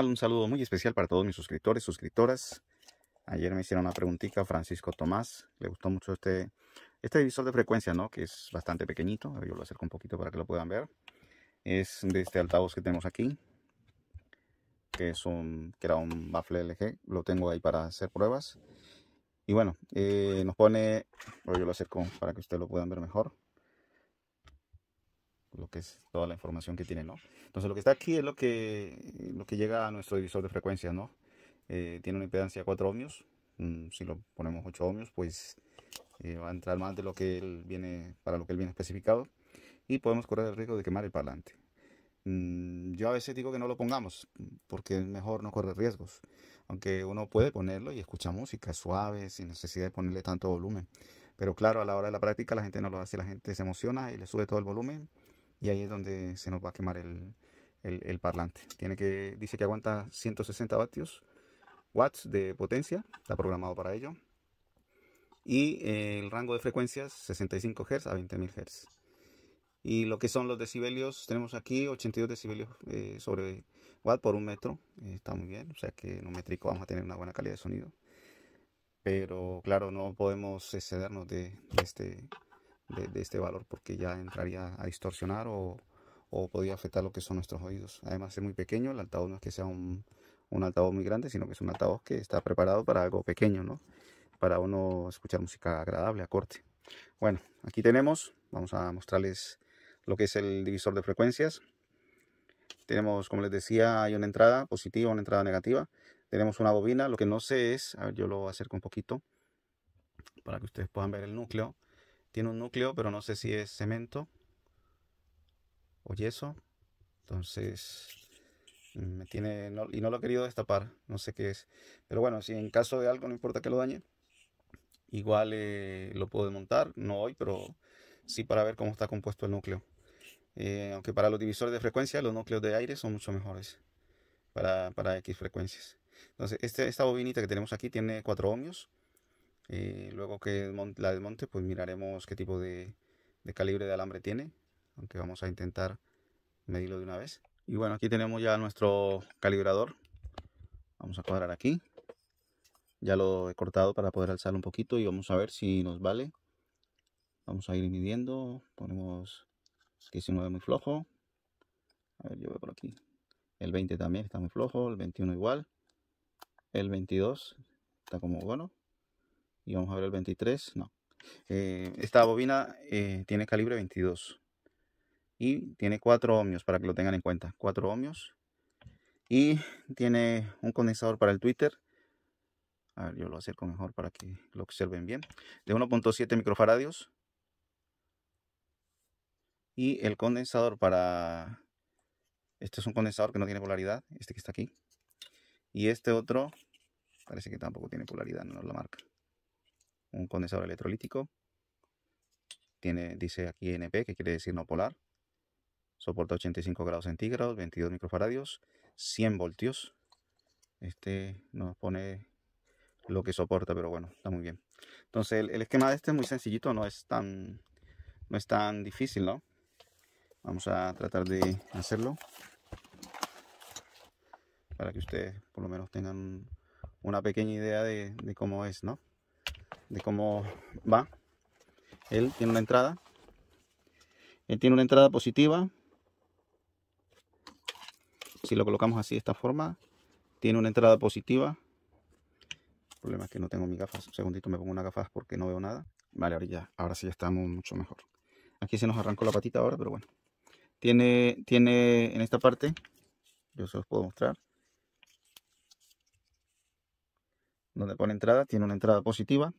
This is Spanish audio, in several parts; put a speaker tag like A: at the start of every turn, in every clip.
A: Un saludo muy especial para todos mis suscriptores, y suscriptoras. Ayer me hicieron una preguntita, Francisco Tomás. Le gustó mucho este, este divisor de frecuencia, ¿no? Que es bastante pequeñito. Yo lo acerco un poquito para que lo puedan ver. Es de este altavoz que tenemos aquí. Que, que era un baffle LG. Lo tengo ahí para hacer pruebas. Y bueno, eh, nos pone... yo lo acerco para que ustedes lo puedan ver mejor lo que es toda la información que tiene, ¿no? Entonces lo que está aquí es lo que, lo que llega a nuestro divisor de frecuencias, ¿no? Eh, tiene una impedancia de 4 ohmios, mm, si lo ponemos 8 ohmios, pues eh, va a entrar más de lo que él viene, para lo que él viene especificado, y podemos correr el riesgo de quemar el parlante. Mm, yo a veces digo que no lo pongamos, porque es mejor no correr riesgos, aunque uno puede ponerlo y escuchar música suave, sin necesidad de ponerle tanto volumen. Pero claro, a la hora de la práctica la gente no lo hace, la gente se emociona y le sube todo el volumen y ahí es donde se nos va a quemar el, el, parlante. Tiene que, dice que aguanta 160 vatios, watts de potencia, está programado para ello. Y eh, el rango de frecuencias 65 Hz a 20.000 Hz. Y lo que son los decibelios, tenemos aquí 82 decibelios eh, sobre watt por un metro. Eh, está muy bien, o sea que en un métrico vamos a tener una buena calidad de sonido. Pero claro, no podemos excedernos de este de, este valor porque ya entraría a distorsionar o, o podría afectar lo que son nuestros oídos. Además es muy pequeño, el altavoz no es que sea un, un, altavoz muy grande, sino que es un altavoz que está preparado para algo pequeño, Para uno escuchar música agradable, A corte Bueno, aquí tenemos, vamos a mostrarles lo que es el divisor de frecuencias. Tenemos, como les decía, hay una entrada positiva, una entrada negativa. Tenemos una bobina, lo que no sé es, a ver, yo lo acerco un poquito para que ustedes puedan ver el núcleo. Tiene un núcleo, pero no sé si es cemento o yeso. Entonces, me tiene, y no lo he querido destapar, no sé qué es. Pero bueno, si en caso de algo no importa que lo dañe, igual eh, lo puedo desmontar, no hoy, pero sí para ver cómo está compuesto el núcleo. Eh, aunque para los divisores de frecuencia, los núcleos de aire son mucho mejores para, X frecuencias. Entonces, este, esta bobinita que tenemos aquí tiene 4 ohmios. Eh, luego que la desmonte, pues miraremos qué tipo de, calibre de alambre tiene, aunque vamos a intentar medirlo de una vez. Y bueno, aquí tenemos ya nuestro calibrador. Vamos a cuadrar aquí. Ya lo he cortado para poder alzar un poquito y vamos a ver si nos vale. Vamos a ir midiendo. Ponemos que 19 muy flojo. A ver, yo veo por aquí. El 20 también está muy flojo. El 21 igual. El 22 está como bueno y vamos a ver el 23, no. Eh, esta bobina eh, tiene calibre 22 y tiene 4 ohmios para que lo tengan en cuenta, 4 ohmios y tiene un condensador para el Twitter. A ver, yo lo acerco mejor para que lo observen bien. De 1.7 microfaradios. Y el condensador para... Este es un condensador que no tiene polaridad. Este que está aquí. Y este otro parece que tampoco tiene polaridad, no nos la marca un condensador electrolítico. Tiene, dice aquí NP, que quiere decir no polar. Soporta 85 grados centígrados, 22 microfaradios, 100 voltios. Este nos pone lo que soporta, pero bueno, está muy bien. Entonces el, esquema de este es muy sencillito, no es tan, no es tan difícil, ¿no? Vamos a tratar de hacerlo para que ustedes por lo menos tengan una pequeña idea de cómo es, ¿no? de cómo va. Él tiene una entrada. Él tiene una entrada positiva. Si lo colocamos así de esta forma, tiene una entrada positiva. El problema es que no tengo mis gafas. Un segundito me pongo una gafas porque no veo nada. Vale, ahora, ya, ahora sí ya estamos mucho mejor. Aquí se nos arrancó la patita ahora, pero bueno. Tiene, tiene en esta parte, yo se los puedo mostrar. Donde pone entrada, tiene una entrada positiva,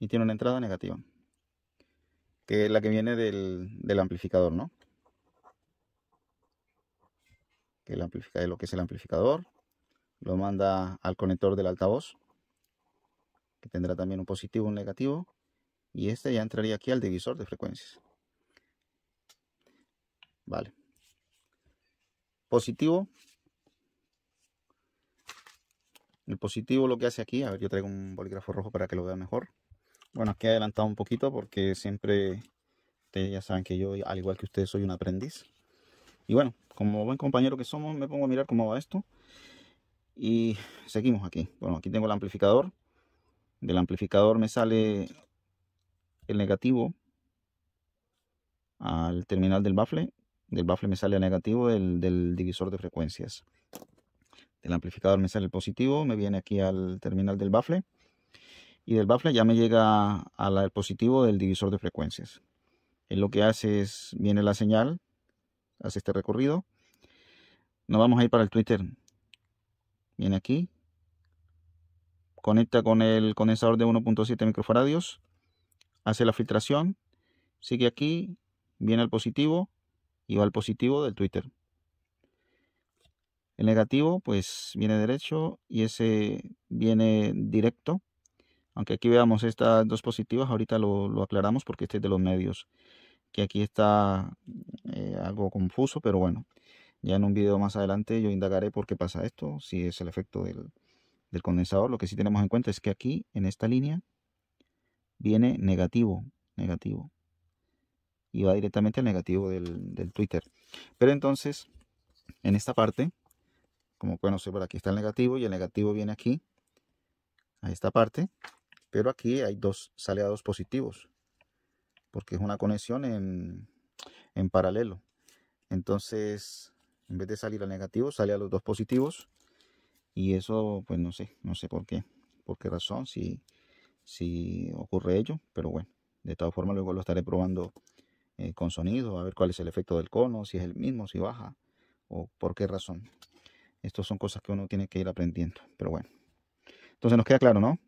A: y tiene una entrada negativa, que es la que viene del, amplificador, ¿no? Que el lo que es el amplificador, lo manda al conector del altavoz, que tendrá también un positivo, un negativo, y este ya entraría aquí al divisor de frecuencias. Vale. Positivo. El positivo lo que hace aquí, a ver, yo traigo un bolígrafo rojo para que lo vea mejor. Bueno, aquí he adelantado un poquito porque siempre, ustedes ya saben que yo, al igual que ustedes, soy un aprendiz. Y bueno, como buen compañero que somos, me pongo a mirar cómo va esto. Y seguimos aquí. Bueno, aquí tengo el amplificador. Del amplificador me sale el negativo al terminal del baffle. Del baffle me sale el negativo del, del divisor de frecuencias. Del amplificador me sale el positivo, me viene aquí al terminal del baffle y del baffle ya me llega al positivo del divisor de frecuencias. En lo que hace es, viene la señal, hace este recorrido. Nos vamos a ir para el Twitter. Viene aquí. Conecta con el condensador de 1.7 microfaradios. Hace la filtración. Sigue aquí. Viene al positivo. Y va al positivo del Twitter. El negativo, pues viene derecho y ese viene directo aunque aquí veamos estas dos positivas, ahorita lo, aclaramos porque este es de los medios, que aquí está eh, algo confuso, pero bueno, ya en un video más adelante yo indagaré por qué pasa esto, si es el efecto del, condensador, lo que sí tenemos en cuenta es que aquí, en esta línea, viene negativo, negativo, y va directamente al negativo del, del Twitter. Pero entonces, en esta parte, como pueden observar, aquí está el negativo y el negativo viene aquí, a esta parte, pero aquí hay dos, sale a dos positivos, porque es una conexión en, paralelo. Entonces, en vez de salir al negativo, sale a los dos positivos. Y eso, pues no sé, no sé por qué, por qué razón, si, si ocurre ello, pero bueno, de todas formas luego lo estaré probando eh, con sonido, a ver cuál es el efecto del cono, si es el mismo, si baja, o por qué razón. Estas son cosas que uno tiene que ir aprendiendo, pero bueno. Entonces nos queda claro, ¿no?